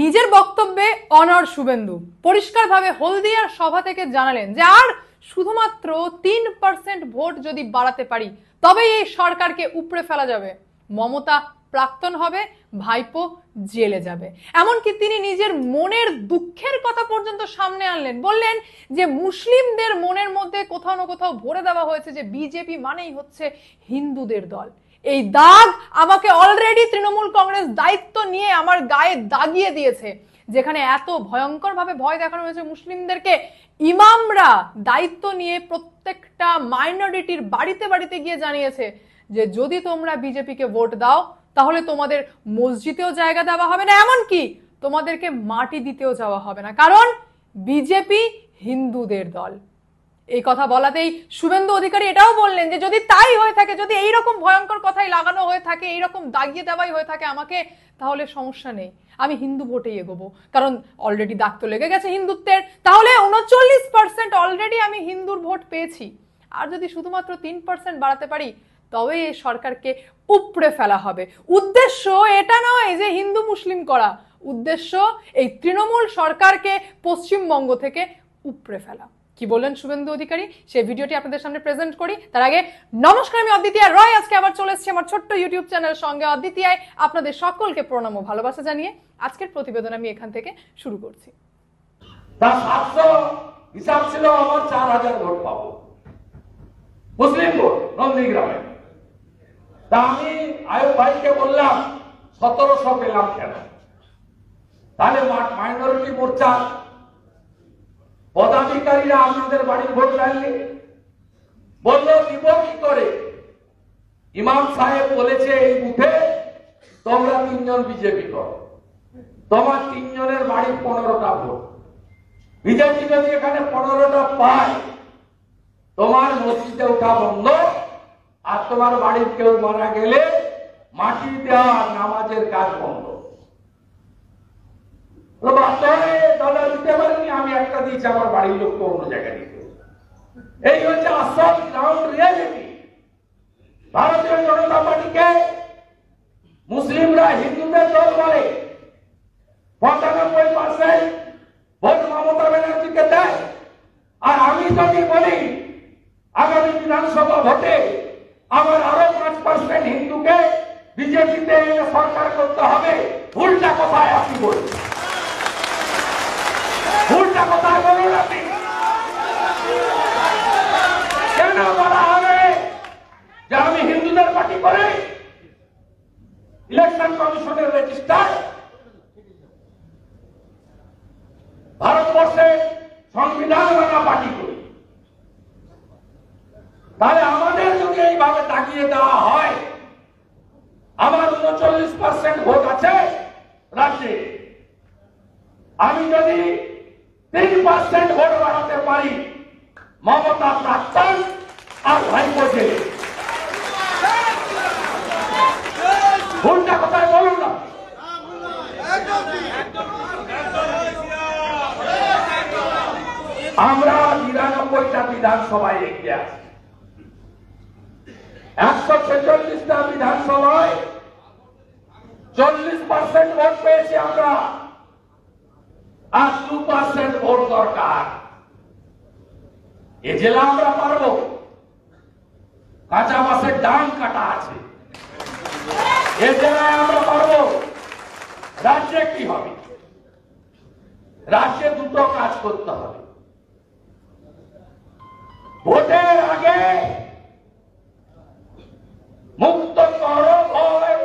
নিজের বক্তব্যে অনার শুভেন্দু পরিষ্কারভাবে হলদিয়ার সভা থেকে জানালেন যে আর শুধুমাত্র তিন পার্সেন্ট ভোট যদি বাড়াতে পারি তবে এই সরকারকে উপড়ে ফেলা যাবে মমতা প্রাক্তন হবে ভাইপো জেলে যাবে এমনকি তিনি নিজের মনের দুঃখের কথা পর্যন্ত সামনে আনলেন বললেন যে মুসলিমদের মনের মধ্যে কোথাও না কোথাও ভরে দেওয়া হয়েছে যে বিজেপি মানেই হচ্ছে হিন্দুদের দল এই দাগ আমাকে অলরেডি তৃণমূল কংগ্রেস দায়িত্ব নিয়ে আমার গায়ে দাগিয়ে দিয়েছে যেখানে এত ভয়ঙ্কর ভাবে ভয় দেখানো হয়েছে মুসলিমদেরকে ইমামরা দায়িত্ব নিয়ে প্রত্যেকটা মাইনরিটির বাড়িতে বাড়িতে গিয়ে জানিয়েছে যে যদি তোমরা বিজেপিকে ভোট দাও তাহলে তোমাদের মসজিদেও জায়গা দেওয়া হবে না এমন কি তোমাদেরকে মাটি দিতেও যাওয়া হবে না কারণ বিজেপি হিন্দুদের দল এই কথা বলাতেই শুভেন্দু অধিকারী এটাও বললেন যে যদি তাই হয়ে থাকে যদি এইরকম ভয়ঙ্কর কথাই লাগানো হয়ে থাকে এইরকম দাগিয়ে দেওয়াই হয়ে থাকে আমাকে তাহলে সমস্যা নেই আমি হিন্দু ভোটেই এগোবো কারণ অলরেডি দাগ তো লেগে গেছে হিন্দুত্বের তাহলে উনচল্লিশ পার্সেন্ট অলরেডি আমি হিন্দুর ভোট পেয়েছি আর যদি শুধুমাত্র তিন পার্সেন্ট বাড়াতে পারি তবে এই সরকারকে উপড়ে ফেলা হবে উদ্দেশ্য এটা নয় যে হিন্দু মুসলিম করা উদ্দেশ্য এই তৃণমূল সরকারকে পশ্চিমবঙ্গ থেকে উপড়ে ফেলা কি বললেন শুভেন্দু অধিকারী সেই ভিডিওটি আপনাদের সামনে প্রেজেন্ট করি তার আগে নমস্কার আমি অদ্বিতীয়া রয় আজকে আবার চলে এসেছি আমার ছোট্ট ইউটিউব চ্যানেল সঙ্গে অদ্বিতীয়ায় আপনাদের সকলকে প্রণাম ও ভালোবাসা জানিয়ে আজকের প্রতিবেদন আমি এখান থেকে শুরু করছি তার সাতশো হিসাব ছিল আমার চার হাজার ভোট পাবো মুসলিম ভোট নন্দীগ্রামে তা আমি আয়ুব ভাইকে বললাম সতেরোশো পেলাম কেন তাহলে মাইনরিটি মোর্চা পদাধিকারীরা আপনাদের বাড়ির ভোট ডালনি বলল দিব কি করে ইমাম সাহেব বলেছে এই বুথে তোমরা তিনজন বিজেপি কর তোমার তিনজনের বাড়ির পনেরোটা ভোট বিজেপি যদি এখানে পনেরোটা পায় তোমার মসজিদে ওঠা বন্ধ আর তোমার বাড়ির কেউ মারা গেলে মাটি দেওয়া নামাজের কাজ বন্ধ বাধ্য হয়ে দাদা দিতে পারেনি আমি একটা দিয়েছি আমার বাড়ির লোককে অন্য জায়গায় দিতে এই হচ্ছে আসল গ্রাউন্ড রিয়ালিটি ভারতীয় জনতা পার্টিকে মুসলিমরা হিন্দুদের দল বলে পঁচানব্বই পার্সেন্ট ভোট মমতা ব্যানার্জিকে দেয় আর আমি যদি বলি আগামী বিধানসভা ভোটে আমার আরো পাঁচ পার্সেন্ট হিন্দুকে বিজেপিতে সরকার করতে হবে ভুলটা কোথায় আপনি বলছেন ডিনার পার্টি করে ইলেকশন কমিশনের রেজিস্টার ভারতবর্ষে সংবিধান পার্টি করে তাহলে আমাদের যদি এইভাবে তাকিয়ে দেওয়া হয় আমার উনচল্লিশ পার্সেন্ট ভোট আছে রাজ্যে আমি যদি তিন পার্সেন্ট ভোট বাড়াতে পারি মমতা প্রাক্তন আর ভাই জেলে আমরা নিরানব্বইটা বিধানসভায় এগিয়ে আছি একশো ছেচল্লিশটা বিধানসভায় চল্লিশ পার্সেন্ট ভোট পেয়েছি আমরা আর দু পার্সেন্ট ভোট দরকার এ জেলা আমরা পারব কাঁচা মাসের ডান কাটা আছে এ জেলায় আমরা পারব রাজ্যে কি হবে রাজ্যে দুটো কাজ করতে হবে ভোটের আগে মুক্ত কর ভয়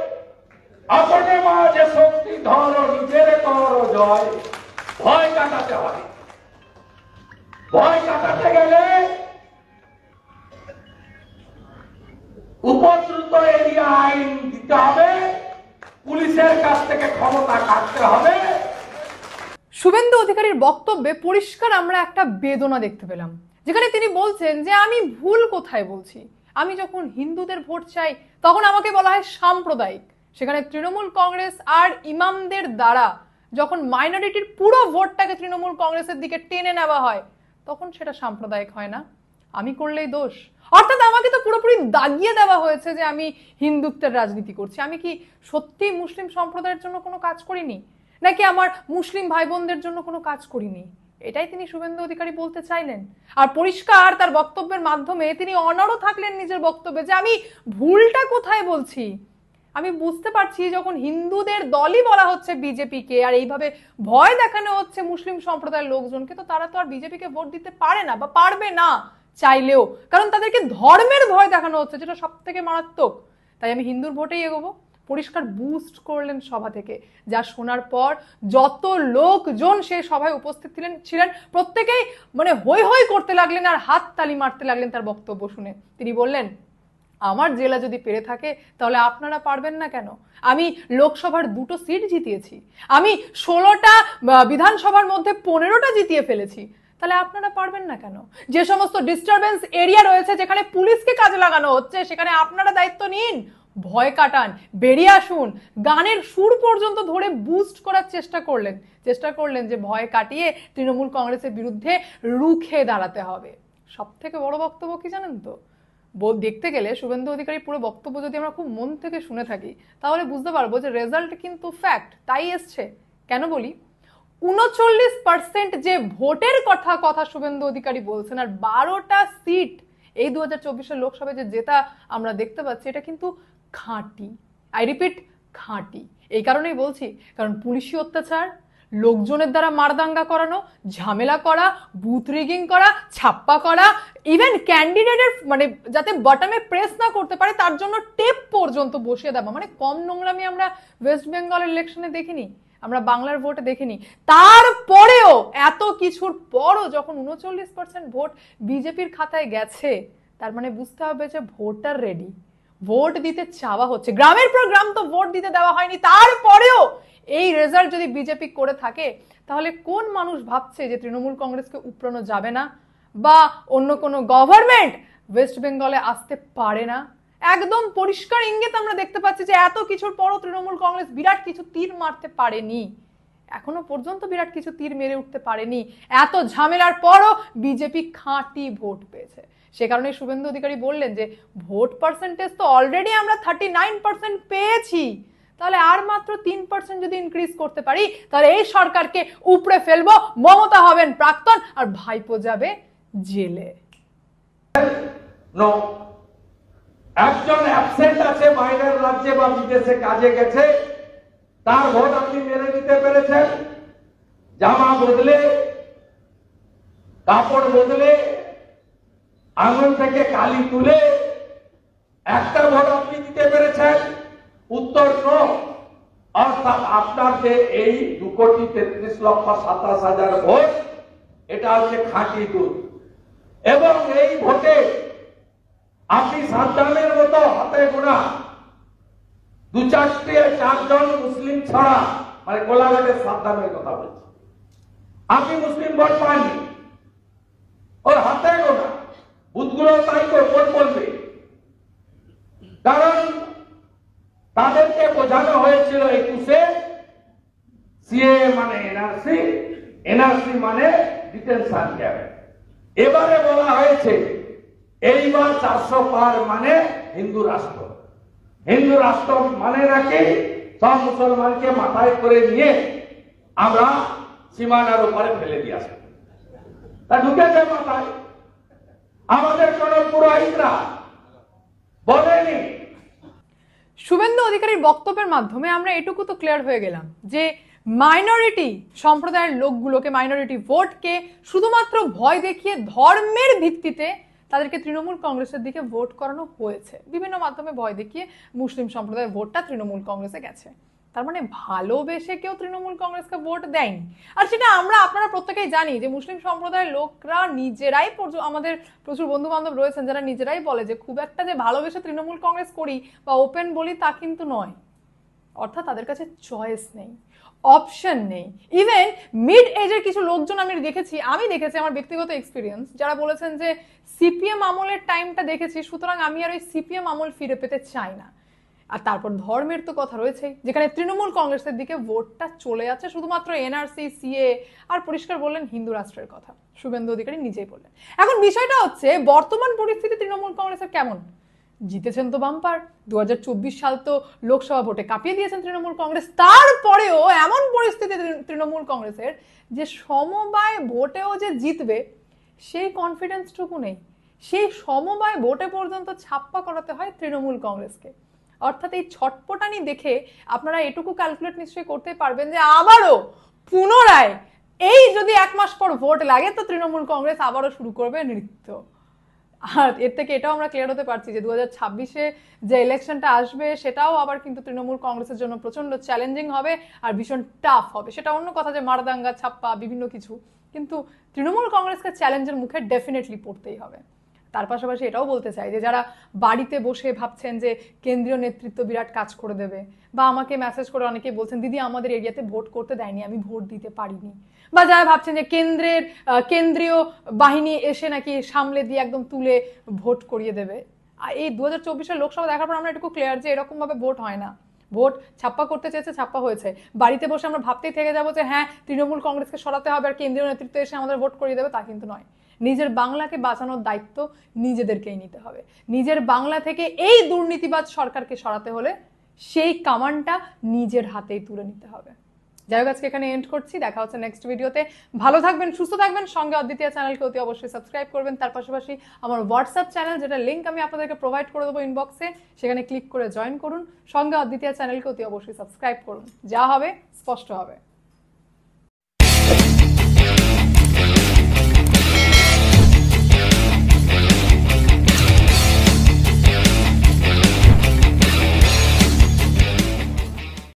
আপনে মাঝে শক্তি ধরো নিজের কর জয় ভয় কাটাতে হয় ভয় কাটাতে গেলে উপদ্রুত এরিয়া আইন দিতে হবে পুলিশের কাছ থেকে ক্ষমতা কাটতে হবে শুভেন্দু অধিকারীর বক্তব্যে পরিষ্কার আমরা একটা বেদনা দেখতে পেলাম যেখানে তিনি বলছেন যে আমি ভুল কোথায় বলছি আমি যখন হিন্দুদের ভোট চাই তখন আমাকে বলা হয় সাম্প্রদায়িক সেখানে তৃণমূল কংগ্রেস আর ইমামদের দ্বারা যখন মাইনরিটির পুরো ভোটটাকে তৃণমূল কংগ্রেসের দিকে টেনে নেওয়া হয় তখন সেটা সাম্প্রদায়িক হয় না আমি করলেই দোষ অর্থাৎ আমাকে তো পুরোপুরি দাগিয়ে দেওয়া হয়েছে যে আমি হিন্দুত্বের রাজনীতি করছি আমি কি সত্যি মুসলিম সম্প্রদায়ের জন্য কোনো কাজ করিনি নাকি আমার মুসলিম ভাই বোনদের জন্য কোনো কাজ করিনি এটাই তিনি শুভেন্দু অধিকারী বলতে চাইলেন আর পরিষ্কার তার বক্তব্যের মাধ্যমে তিনি অনড়ও থাকলেন নিজের বক্তব্যে যে আমি ভুলটা কোথায় বলছি আমি বুঝতে পারছি যখন হিন্দুদের দলই বলা হচ্ছে বিজেপিকে আর এইভাবে ভয় দেখানো হচ্ছে মুসলিম সম্প্রদায়ের লোকজনকে তো তারা তো আর বিজেপিকে ভোট দিতে পারে না বা পারবে না চাইলেও কারণ তাদেরকে ধর্মের ভয় দেখানো হচ্ছে যেটা সব থেকে মারাত্মক তাই আমি হিন্দুর ভোটেই এগোবো পরিষ্কার বুস্ট করলেন সভা থেকে যা শোনার পর যত লোকজন সেই সভায় উপস্থিত ছিলেন ছিলেন প্রত্যেকেই মানে হৈ হৈ করতে লাগলেন আর হাত তালি মারতে লাগলেন তার বক্তব্য শুনে তিনি বললেন আমার জেলা যদি পেরে থাকে তাহলে আপনারা পারবেন না কেন আমি লোকসভার দুটো সিট জিতিয়েছি আমি ষোলোটা বিধানসভার মধ্যে পনেরোটা জিতিয়ে ফেলেছি তাহলে আপনারা পারবেন না কেন যে সমস্ত ডিস্টারবেন্স এরিয়া রয়েছে যেখানে পুলিশকে কাজে লাগানো হচ্ছে সেখানে আপনারা দায়িত্ব নিন ভয় কাটান বেরিয়ে আসুন গানের সুর পর্যন্ত ধরে বুস্ট করার চেষ্টা করলেন চেষ্টা করলেন যে ভয় কাটিয়ে তৃণমূল কংগ্রেসের বিরুদ্ধে রুখে দাঁড়াতে হবে সব থেকে বড় বক্তব্য কি জানেন তো দেখতে গেলে শুভেন্দু অধিকারী পুরো বক্তব্য যদি আমরা খুব মন থেকে শুনে থাকি তাহলে বুঝতে পারবো যে রেজাল্ট কিন্তু ফ্যাক্ট তাই এসছে কেন বলি উনচল্লিশ পার্সেন্ট যে ভোটের কথা কথা শুভেন্দু অধিকারী বলছেন আর বারোটা সিট এই দু হাজার চব্বিশের লোকসভায় যে জেতা আমরা দেখতে পাচ্ছি এটা কিন্তু খাঁটি আই রিপিট খাঁটি এই কারণেই বলছি কারণ পুলিশি অত্যাচার লোকজনের দ্বারা মারদাঙ্গা করানো ঝামেলা করা বুথ রিগিং করা ছাপ্পা করা ইভেন ক্যান্ডিডেটের মানে যাতে বটমে প্রেস না করতে পারে তার জন্য টেপ পর্যন্ত বসিয়ে দেওয়া মানে কম নোংরামি আমরা ওয়েস্ট বেঙ্গলের ইলেকশনে দেখিনি আমরা বাংলার ভোটে দেখিনি তারপরেও এত কিছুর পরও যখন উনচল্লিশ পার্সেন্ট ভোট বিজেপির খাতায় গেছে তার মানে বুঝতে হবে যে ভোটার রেডি ভোট দিতে চাওয়া হচ্ছে গ্রামের পর গ্রাম তো ভোট দিতে দেওয়া হয়নি তারপরেও এই রেজাল্ট যদি বিজেপি করে থাকে তাহলে কোন মানুষ ভাবছে যে তৃণমূল কংগ্রেসকে উপড়ানো যাবে না বা অন্য কোনো গভর্নমেন্ট ওয়েস্ট বেঙ্গলে আসতে পারে না একদম পরিষ্কার ইঙ্গিত আমরা দেখতে পাচ্ছি যে এত কিছুর পরও তৃণমূল কংগ্রেস বিরাট কিছু তীর মারতে পারেনি এখনো পর্যন্ত বিরাট কিছু তীর মেরে উঠতে পারেনি এত ঝামেলার পরও বিজেপি খাঁটি ভোট পেয়েছে সে কারণে শুভেন্দু অধিকারী বললেন যে ভোট পার্সেন্টেজ তো অলরেডি আমরা থার্টি নাইন পার্সেন্ট পেয়েছি তাহলে আর মাত্র তিন পার্সেন্ট যদি ইনক্রিজ করতে পারি তাহলে এই সরকারকে উপরে ফেলবো মমতা হবেন প্রাক্তন আর ভাইপো যাবে জেলে একজন অ্যাবসেন্ট আছে বাইরের রাজ্যে বা বিদেশে কাজে গেছে তার ভোট আপনি মেনে নিতে পেরেছেন জামা বদলে কাপড় বদলে আঙুল থেকে কালি তুলে একটা ভোট আপনি দিতে পেরেছেন উত্তর নো অর্থাৎ আপনার যে এই দু কোটি তেত্রিশ লক্ষ সাতাশ হাজার ভোট এটা হচ্ছে খাঁটি দুধ এবং এই ভোটে আপনি সাদ্দামের মতো হাতে গোনা দু চারটে চারজন মুসলিম ছাড়া মানে কোলাঘাটের সাদ্দামের কথা বলছি আপনি মুসলিম ভোট পাননি ওর হাতে গোনা বুধগুলো তাই ভোট বলবে কারণ তাদেরকে বোঝানো হয়েছিল একুশে সিএ মানে এনআরসি এনআরসি মানে ডিটেনশন ক্যাম্প এবারে বলা হয়েছে এইবার চারশো পার মানে হিন্দু রাষ্ট্র হিন্দু রাষ্ট্র মানে নাকি সব মুসলমানকে মাথায় করে নিয়ে আমরা সীমানার উপরে ফেলে দিয়ে আসবো তা ঢুকেছে মাথায় আমাদের কোন পুরোহিতরা বলেনি শুভেন্দু অধিকারীর বক্তব্যের মাধ্যমে আমরা এটুকু তো ক্লিয়ার হয়ে গেলাম যে মাইনরিটি সম্প্রদায়ের লোকগুলোকে মাইনরিটি ভোটকে শুধুমাত্র ভয় দেখিয়ে ধর্মের ভিত্তিতে তাদেরকে তৃণমূল কংগ্রেসের দিকে ভোট করানো হয়েছে বিভিন্ন মাধ্যমে ভয় দেখিয়ে মুসলিম সম্প্রদায়ের ভোটটা তৃণমূল কংগ্রেসে গেছে তার মানে ভালোবেসে কেউ তৃণমূল কংগ্রেসকে ভোট দেয়নি আর সেটা আমরা আপনারা প্রত্যেকেই জানি যে মুসলিম সম্প্রদায়ের লোকরা নিজেরাই আমাদের প্রচুর বন্ধু বান্ধব রয়েছেন যারা নিজেরাই বলে যে খুব একটা যে ভালোবেসে তৃণমূল কংগ্রেস করি বা ওপেন বলি তা কিন্তু নয় অর্থাৎ তাদের কাছে চয়েস নেই অপশন নেই ইভেন মিড এজের কিছু লোকজন আমি দেখেছি আমি দেখেছি আমার ব্যক্তিগত এক্সপিরিয়েন্স যারা বলেছেন যে সিপিএম আমলের টাইমটা দেখেছি সুতরাং আমি আর ওই সিপিএম আমল ফিরে পেতে চাই না আর তারপর ধর্মের তো কথা রয়েছে যেখানে তৃণমূল কংগ্রেসের দিকে ভোটটা চলে যাচ্ছে শুধুমাত্র এনআরসি সিএ আর পরিষ্কার বললেন হিন্দু রাষ্ট্রের কথা শুভেন্দু অধিকারী নিজেই বললেন এখন বিষয়টা হচ্ছে বর্তমান পরিস্থিতি তৃণমূল কংগ্রেসের কেমন জিতেছেন তো বাম্পার দু সাল তো লোকসভা ভোটে কাঁপিয়ে দিয়েছেন তৃণমূল কংগ্রেস তারপরেও এমন পরিস্থিতি তৃণমূল কংগ্রেসের যে সমবায় ভোটেও যে জিতবে সেই কনফিডেন্সটুকু নেই সেই সমবায় ভোটে পর্যন্ত ছাপ্পা করাতে হয় তৃণমূল কংগ্রেসকে অর্থাৎ এই ছটপটানি দেখে আপনারা এটুকু ক্যালকুলেট নিশ্চয়ই করতে পারবেন যে আবারও পুনরায় এই যদি এক মাস পর ভোট লাগে তো তৃণমূল কংগ্রেস আবারও শুরু করবে নৃত্য আর এর থেকে এটাও আমরা ক্লিয়ার হতে পারছি যে দু ছাব্বিশে যে ইলেকশনটা আসবে সেটাও আবার কিন্তু তৃণমূল কংগ্রেসের জন্য প্রচন্ড চ্যালেঞ্জিং হবে আর ভীষণ টাফ হবে সেটা অন্য কথা যে মারদাঙ্গা ছাপ্পা বিভিন্ন কিছু কিন্তু তৃণমূল কংগ্রেসকে চ্যালেঞ্জের মুখে ডেফিনেটলি পড়তেই হবে তার পাশাপাশি এটাও বলতে চাই যে যারা বাড়িতে বসে ভাবছেন যে কেন্দ্রীয় নেতৃত্ব বিরাট কাজ করে দেবে বা আমাকে মেসেজ করে অনেকে বলছেন দিদি আমাদের এরিয়াতে ভোট করতে দেয়নি আমি ভোট দিতে পারিনি বা যারা ভাবছেন যে কেন্দ্রের কেন্দ্রীয় বাহিনী এসে নাকি সামলে দিয়ে একদম তুলে ভোট করিয়ে দেবে এই দু হাজার চব্বিশের লোকসভা দেখার পর আমরা এটুকু ক্লিয়ার যে এরকমভাবে ভোট হয় না ভোট ছাপ্পা করতে চেয়েছে ছাপ্পা হয়েছে বাড়িতে বসে আমরা ভাবতেই থেকে যাবো যে হ্যাঁ তৃণমূল কংগ্রেসকে সরাতে হবে আর কেন্দ্রীয় নেতৃত্ব এসে আমাদের ভোট করিয়ে দেবে তা কিন্তু নয় নিজের বাংলাকে বাঁচানোর দায়িত্ব নিজেদেরকেই নিতে হবে নিজের বাংলা থেকে এই দুর্নীতিবাজ সরকারকে সরাতে হলে সেই কামানটা নিজের হাতেই তুলে নিতে হবে যাই হোক আজকে এখানে এন্ড করছি দেখা হচ্ছে নেক্সট ভিডিওতে ভালো থাকবেন সুস্থ থাকবেন সঙ্গে অদ্বিতীয় চ্যানেলকে অতি অবশ্যই সাবস্ক্রাইব করবেন তার পাশাপাশি আমার হোয়াটসঅ্যাপ চ্যানেল যেটা লিঙ্ক আমি আপনাদেরকে প্রোভাইড করে দেবো ইনবক্সে সেখানে ক্লিক করে জয়েন করুন সঙ্গে অদ্বিতীয় চ্যানেলকে অতি অবশ্যই সাবস্ক্রাইব করুন যা হবে স্পষ্ট হবে